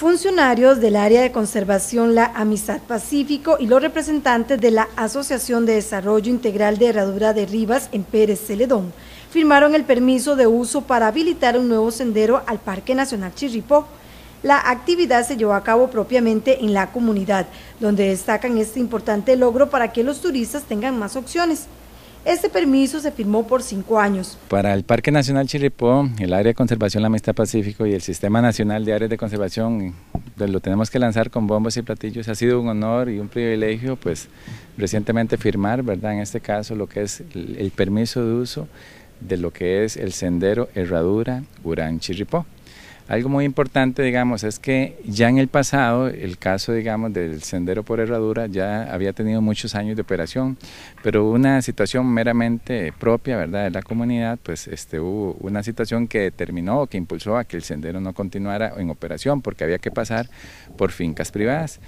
funcionarios del área de conservación La Amistad Pacífico y los representantes de la Asociación de Desarrollo Integral de Herradura de Rivas en Pérez Celedón firmaron el permiso de uso para habilitar un nuevo sendero al Parque Nacional Chirripó. La actividad se llevó a cabo propiamente en la comunidad, donde destacan este importante logro para que los turistas tengan más opciones. Este permiso se firmó por cinco años. Para el Parque Nacional Chirripó, el Área de Conservación La Mesta Pacífico y el Sistema Nacional de Áreas de Conservación, pues, lo tenemos que lanzar con bombos y platillos. Ha sido un honor y un privilegio, pues recientemente firmar, ¿verdad? En este caso, lo que es el, permiso de uso de lo que es el sendero Herradura Urán Chirripó. Algo muy importante, digamos, es que ya en el pasado, el caso, digamos, del sendero por herradura ya había tenido muchos años de operación, pero una situación meramente propia, ¿verdad?, de la comunidad, pues este, hubo una situación que determinó que impulsó a que el sendero no continuara en operación porque había que pasar por fincas privadas.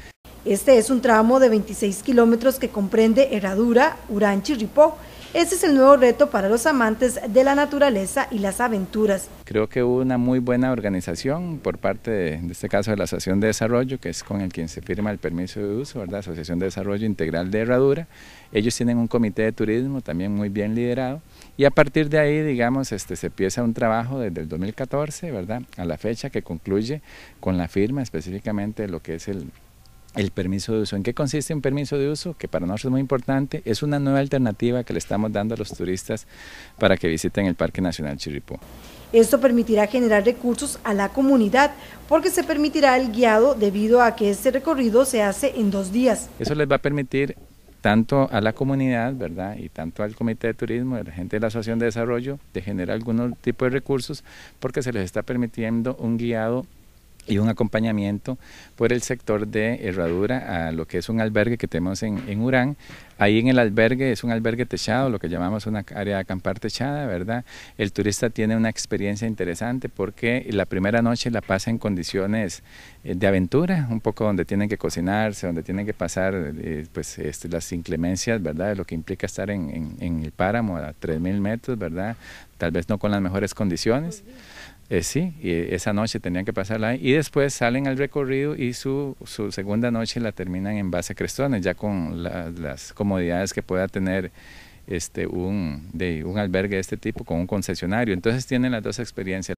Este es un tramo de 26 kilómetros que comprende Herradura, Uranchi, y Ripó, este es el nuevo reto para los amantes de la naturaleza y las aventuras. Creo que hubo una muy buena organización por parte, de, en este caso, de la Asociación de Desarrollo, que es con el quien se firma el permiso de uso, ¿verdad? Asociación de Desarrollo Integral de Herradura. Ellos tienen un comité de turismo también muy bien liderado y a partir de ahí, digamos, este, se empieza un trabajo desde el 2014, ¿verdad? A la fecha que concluye con la firma específicamente lo que es el el permiso de uso. ¿En qué consiste un permiso de uso? Que para nosotros es muy importante. Es una nueva alternativa que le estamos dando a los turistas para que visiten el Parque Nacional Chirripó. Esto permitirá generar recursos a la comunidad porque se permitirá el guiado debido a que este recorrido se hace en dos días. Eso les va a permitir tanto a la comunidad, ¿verdad? Y tanto al Comité de Turismo, a la gente de la Asociación de Desarrollo, de generar algún tipo de recursos porque se les está permitiendo un guiado y un acompañamiento por el sector de Herradura a lo que es un albergue que tenemos en, en, Urán. Ahí en el albergue es un albergue techado, lo que llamamos una área de acampar techada, ¿verdad? El turista tiene una experiencia interesante porque la primera noche la pasa en condiciones eh, de aventura, un poco donde tienen que cocinarse, donde tienen que pasar eh, pues, este, las inclemencias, ¿verdad? lo que implica estar en, el páramo a 3.000 metros, ¿verdad? Tal vez no con las mejores condiciones eh, sí, y esa noche tenían que pasarla ahí. Y después salen al recorrido y su, su segunda noche la terminan en base a Crestones, ya con las comodidades que pueda tener este, un albergue de este tipo con un concesionario. Entonces tienen las dos experiencias.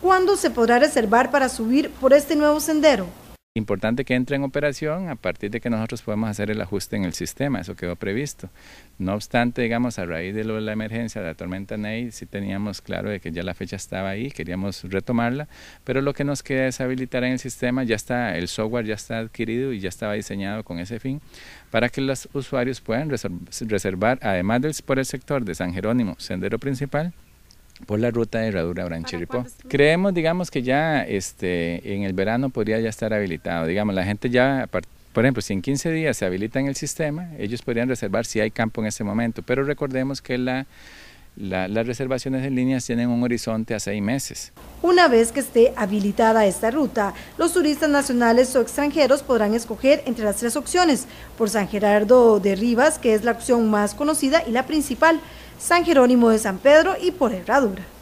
¿Cuándo se podrá reservar para subir por este nuevo sendero? Importante que entre en operación a partir de que nosotros podamos hacer el ajuste en el sistema, eso quedó previsto. No obstante, digamos, a raíz de, la emergencia de la tormenta Ney, sí teníamos claro de que ya la fecha estaba ahí, queríamos retomarla, pero lo que nos queda es habilitar en el sistema, ya está, el software ya está adquirido y ya estaba diseñado con ese fin, para que los usuarios puedan reservar, además del, por el sector de San Jerónimo, sendero principal, por la ruta de herradura Branchiripó. Creemos, digamos, que ya este, en el verano podría ya estar habilitado. Digamos, la gente ya, por ejemplo, si en 15 días se habilita en el sistema, ellos podrían reservar si hay campo en ese momento. Pero recordemos que la las reservaciones en líneas tienen un horizonte a seis meses. Una vez que esté habilitada esta ruta, los turistas nacionales o extranjeros podrán escoger entre las tres opciones, por San Gerardo de Rivas, que es la opción más conocida y la principal, San Jerónimo de San Pedro y por Herradura.